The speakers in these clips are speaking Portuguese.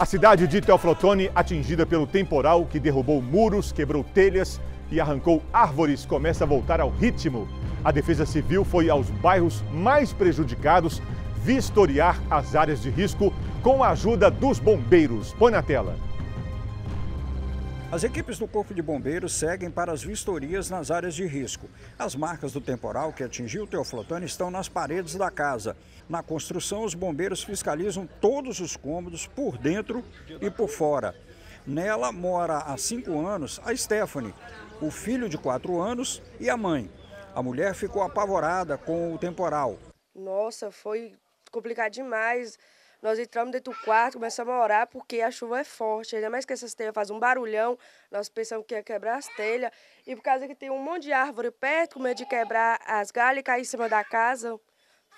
A cidade de Teoflotone, atingida pelo temporal que derrubou muros, quebrou telhas e arrancou árvores, começa a voltar ao ritmo. A Defesa Civil foi aos bairros mais prejudicados vistoriar as áreas de risco com a ajuda dos bombeiros. Põe na tela. As equipes do Corpo de Bombeiros seguem para as vistorias nas áreas de risco. As marcas do temporal que atingiu Teoflotano estão nas paredes da casa. Na construção, os bombeiros fiscalizam todos os cômodos, por dentro e por fora. Nela mora há cinco anos a Stephanie, o filho de quatro anos e a mãe. A mulher ficou apavorada com o temporal. Nossa, foi complicado demais. Nós entramos dentro do quarto, começamos a orar porque a chuva é forte, ainda mais que essas telhas fazem um barulhão. Nós pensamos que ia quebrar as telhas. E por causa que tem um monte de árvore perto, com medo de quebrar as galhas e cair em cima da casa,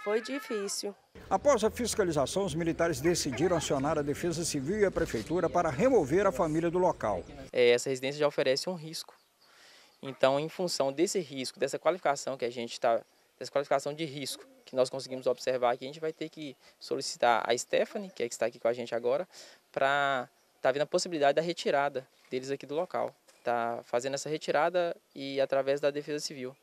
foi difícil. Após a fiscalização, os militares decidiram acionar a Defesa Civil e a Prefeitura para remover a família do local. É, essa residência já oferece um risco. Então, em função desse risco, dessa qualificação que a gente está desqualificação de risco que nós conseguimos observar aqui, a gente vai ter que solicitar a Stephanie, que, é que está aqui com a gente agora, para estar tá vendo a possibilidade da retirada deles aqui do local. Está fazendo essa retirada e através da Defesa Civil.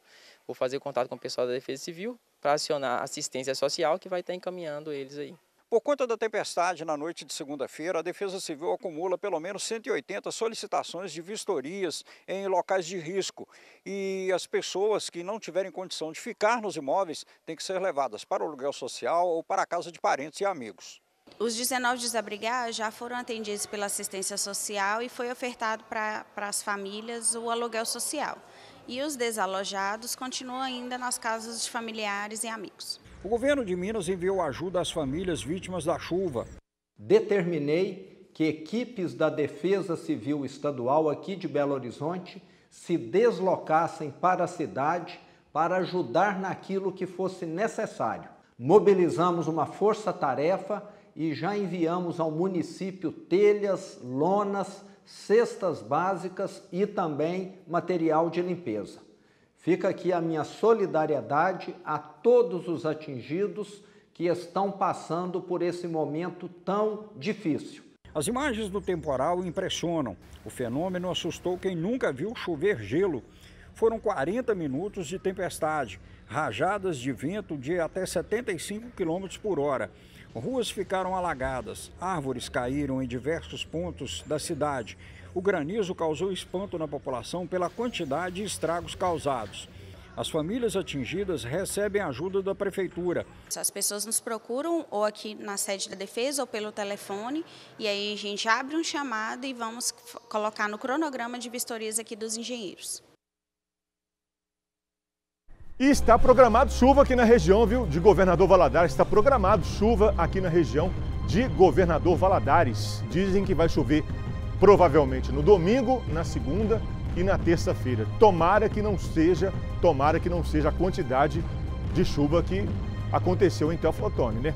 Vou fazer contato com o pessoal da Defesa Civil para acionar assistência social que vai estar tá encaminhando eles aí. Por conta da tempestade na noite de segunda-feira, a Defesa Civil acumula pelo menos 180 solicitações de vistorias em locais de risco. E as pessoas que não tiverem condição de ficar nos imóveis têm que ser levadas para o aluguel social ou para a casa de parentes e amigos. Os 19 desabrigados já foram atendidos pela assistência social e foi ofertado para, para as famílias o aluguel social. E os desalojados continuam ainda nas casas de familiares e amigos. O governo de Minas enviou ajuda às famílias vítimas da chuva. Determinei que equipes da Defesa Civil Estadual aqui de Belo Horizonte se deslocassem para a cidade para ajudar naquilo que fosse necessário. Mobilizamos uma força-tarefa e já enviamos ao município telhas, lonas, cestas básicas e também material de limpeza. Fica aqui a minha solidariedade a todos os atingidos que estão passando por esse momento tão difícil. As imagens do temporal impressionam. O fenômeno assustou quem nunca viu chover gelo. Foram 40 minutos de tempestade, rajadas de vento de até 75 km por hora. Ruas ficaram alagadas, árvores caíram em diversos pontos da cidade o granizo causou espanto na população pela quantidade de estragos causados. As famílias atingidas recebem ajuda da prefeitura. As pessoas nos procuram ou aqui na sede da defesa ou pelo telefone e aí a gente abre um chamado e vamos colocar no cronograma de vistorias aqui dos engenheiros. E está programado chuva aqui na região, viu? De Governador Valadares. Está programado chuva aqui na região de Governador Valadares. Dizem que vai chover provavelmente no domingo, na segunda e na terça-feira. Tomara que não seja, tomara que não seja a quantidade de chuva que aconteceu em Teoflotone, né?